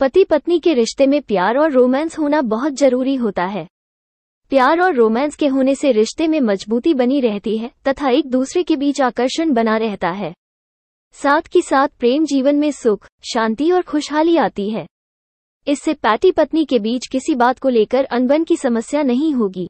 पति पत्नी के रिश्ते में प्यार और रोमांस होना बहुत जरूरी होता है प्यार और रोमांस के होने से रिश्ते में मजबूती बनी रहती है तथा एक दूसरे के बीच आकर्षण बना रहता है साथ ही साथ प्रेम जीवन में सुख शांति और खुशहाली आती है इससे पैटी पत्नी के बीच किसी बात को लेकर अनबन की समस्या नहीं होगी